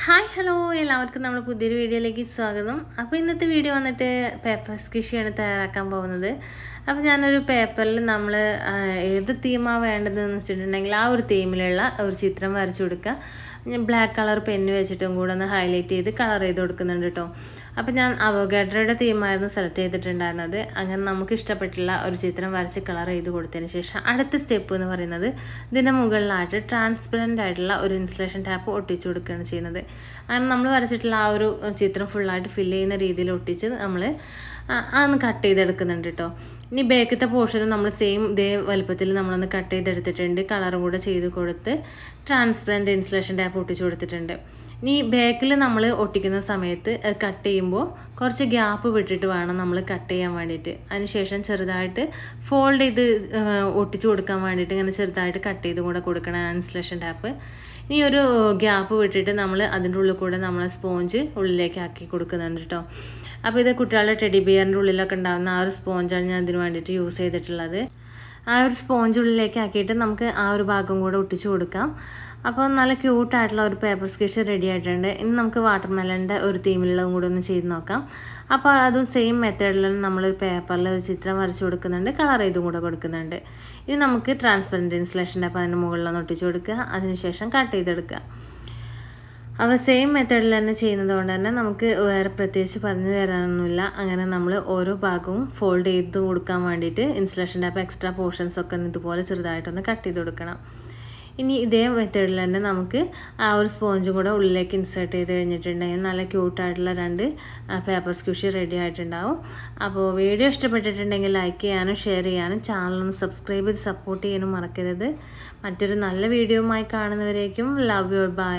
hi hello എല്ലാവർക്കും നമ്മൾ പുതിയൊരു വീഡിയോയിലേക്ക് സ്വാഗതം അപ്പോൾ ഇന്നത്തെ വീഡിയോ വന്നിട്ട് പേപ്പർ സ്കിഷിയാണ് തയ്യാറാക്കാൻ പോകുന്നത് അപ്പോൾ ഞാനൊരു പേപ്പറിൽ നമ്മൾ ഏത് തീമാണ് വേണ്ടതെന്ന് വെച്ചിട്ടുണ്ടെങ്കിൽ ആ ഒരു തീമിലുള്ള ഒരു ചിത്രം വരച്ചു കൊടുക്കുക ഞാൻ ബ്ലാക്ക് കളർ പെന്ന് വെച്ചിട്ടും കൂടെ ഒന്ന് ഹൈലൈറ്റ് ചെയ്ത് കളർ ചെയ്ത് കൊടുക്കുന്നുണ്ട് കേട്ടോ അപ്പോൾ ഞാൻ അവഗാഡ്രയുടെ തീമായിരുന്നു സെലക്ട് ചെയ്തിട്ടുണ്ടായിരുന്നത് അങ്ങനെ നമുക്ക് ഇഷ്ടപ്പെട്ടുള്ള ഒരു ചിത്രം വരച്ച് കളർ ചെയ്ത് കൊടുത്തതിന് ശേഷം അടുത്ത സ്റ്റെപ്പ് എന്ന് പറയുന്നത് ഇതിൻ്റെ മുകളിലായിട്ട് ട്രാൻസ്പെറൻ്റ് ആയിട്ടുള്ള ഒരു ഇൻസുലേഷൻ ടാപ്പ് ഒട്ടിച്ചു കൊടുക്കുകയാണ് ചെയ്യുന്നത് ചെയ്യുന്നത് അങ്ങനെ നമ്മൾ വരച്ചിട്ടുള്ള ആ ഒരു ചിത്രം ഫുള്ളായിട്ട് ഫില്ല് ചെയ്യുന്ന രീതിയിൽ ഒട്ടിച്ച് നമ്മൾ അതൊന്ന് കട്ട് ചെയ്തെടുക്കുന്നുണ്ട് കേട്ടോ ഇനി ബേക്കത്തെ പോർഷനും നമ്മൾ സെയിം ഇതേ വലുപ്പത്തിൽ നമ്മളൊന്ന് കട്ട് ചെയ്തെടുത്തിട്ടുണ്ട് കളർ കൂടെ ചെയ്ത് കൊടുത്ത് ട്രാൻസ്പെറൻറ്റ് ഇൻസുലേഷൻ ടാപ്പ് ഒട്ടിച്ച് കൊടുത്തിട്ടുണ്ട് ഇനി ബാക്കിൽ നമ്മൾ ഒട്ടിക്കുന്ന സമയത്ത് കട്ട് ചെയ്യുമ്പോൾ കുറച്ച് ഗ്യാപ്പ് വിട്ടിട്ട് വേണം നമ്മൾ കട്ട് ചെയ്യാൻ വേണ്ടിയിട്ട് അതിനുശേഷം ചെറുതായിട്ട് ഫോൾഡ് ചെയ്ത് ഒട്ടിച്ച് കൊടുക്കാൻ വേണ്ടിയിട്ട് ഇങ്ങനെ ചെറുതായിട്ട് കട്ട് ചെയ്ത് കൂടെ കൊടുക്കണം ഇൻസുലേഷൻ ടാപ്പ് ഇനി ഒരു ഗ്യാപ്പ് വിട്ടിട്ട് നമ്മൾ അതിൻ്റെ ഉള്ളിൽ കൂടെ നമ്മൾ സ്പോഞ്ച് ഉള്ളിലേക്ക് ആക്കി കൊടുക്കുന്നുണ്ട് കേട്ടോ അപ്പോൾ ഇത് കുട്ടികളുടെ ടെഡി ബിയറിൻ്റെ ഉള്ളിലൊക്കെ ഉണ്ടാകുന്ന ആ ഒരു സ്പോഞ്ചാണ് ഞാൻ അതിന് വേണ്ടിയിട്ട് യൂസ് ചെയ്തിട്ടുള്ളത് ആ ഒരു സ്പോഞ്ച് ഉള്ളിലേക്ക് ആക്കിയിട്ട് നമുക്ക് ആ ഒരു ഭാഗം കൂടെ ഒട്ടിച്ചു കൊടുക്കാം അപ്പോൾ നല്ല ക്യൂട്ടായിട്ടുള്ള ഒരു പേപ്പർ സ്കെച്ച് റെഡി ആയിട്ടുണ്ട് ഇനി നമുക്ക് വാട്ടർ മെലൻ്റെ ഒരു തീമിലുള്ളതും കൂടെ ഒന്ന് ചെയ്ത് നോക്കാം അപ്പോൾ അത് സെയിം മെത്തേഡിൽ നമ്മളൊരു പേപ്പറിൽ ഒരു ചിത്രം വരച്ച് കൊടുക്കുന്നുണ്ട് കളർ ചെയ്തും കൂടെ കൊടുക്കുന്നുണ്ട് ഇനി നമുക്ക് ട്രാൻസ്പെറൻറ്റ് ഇൻസുലേഷൻ്റെ അപ്പോൾ അതിൻ്റെ മുകളിലൊന്ന് ഒട്ടിച്ചു കൊടുക്കുക അതിനുശേഷം കട്ട് ചെയ്തെടുക്കുക അവ സെയിം മെത്തേഡിൽ തന്നെ ചെയ്യുന്നത് കൊണ്ട് തന്നെ നമുക്ക് വേറെ പ്രത്യേകിച്ച് പറഞ്ഞു തരാനൊന്നുമില്ല അങ്ങനെ നമ്മൾ ഓരോ ഭാഗവും ഫോൾഡ് ചെയ്ത് കൊടുക്കാൻ വേണ്ടിയിട്ട് ഇൻസ്റ്റലേഷൻ്റെ അപ്പോൾ എക്സ്ട്രാ പോർഷൻസ് ഒക്കെ ഇതുപോലെ ചെറുതായിട്ടൊന്ന് കട്ട് ചെയ്ത് കൊടുക്കണം ഇനി ഇതേ മെത്തേഡിൽ തന്നെ നമുക്ക് ആ ഒരു സ്പോഞ്ചും കൂടെ ഉള്ളിലേക്ക് ഇൻസേർട്ട് ചെയ്ത് കഴിഞ്ഞിട്ടുണ്ടെങ്കിൽ നല്ല ക്യൂട്ടായിട്ടുള്ള രണ്ട് പേപ്പർ സ്ക്യൂഷി റെഡി ആയിട്ടുണ്ടാവും അപ്പോൾ വീഡിയോ ഇഷ്ടപ്പെട്ടിട്ടുണ്ടെങ്കിൽ ലൈക്ക് ചെയ്യാനും ഷെയർ ചെയ്യാനും ചാനലൊന്ന് സബ്സ്ക്രൈബ് ചെയ്ത് സപ്പോർട്ട് ചെയ്യാനും മറക്കരുത് മറ്റൊരു നല്ല ആയി കാണുന്നവരേക്കും ലവ് യുവർ ബൈ